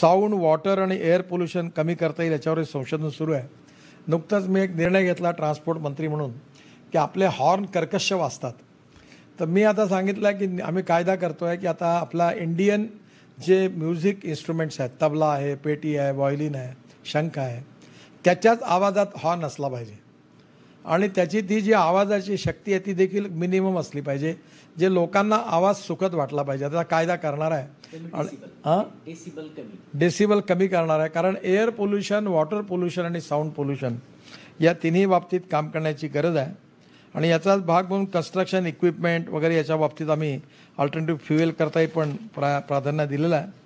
sound water आणि air pollution कमी करता येईल याच्यावर संशोधन सुरू आहे नुकतंच मी एक निर्णय घेतला ट्रान्सपोर्ट मंत्री म्हणून की आपले हॉर्न कर्कश वाजतात तर मी आता सांगितलं आहे की आम्ही कायदा करतो आहे की आता आपला इंडियन जे म्युझिक इन्स्ट्रुमेंट्स आहेत तबला आहे पेटी आहे व्हायलिन आहे शंख आहे त्याच्याच आवाजात हॉर्न असला पाहिजे आणि त्याची ती जी आवाजाची शक्ती आहे ती देखील मिनिमम असली पाहिजे जे लोकांना आवाज सुखद वाटला पाहिजे आता कायदा करणार आहे आणि हां डेसिबल कमी डेसिबल कमी करणार आहे कारण एअर पोल्युशन वॉटर पोल्युशन आणि साऊंड पोल्युशन या तिन्ही बाबतीत काम करण्याची गरज आहे आणि याचाच भाग म्हणून कन्स्ट्रक्शन इक्विपमेंट वगैरे याच्या बाबतीत आम्ही अल्टरनेटिव्ह करताही पण प्रा प्राधान्य दिलेलं आहे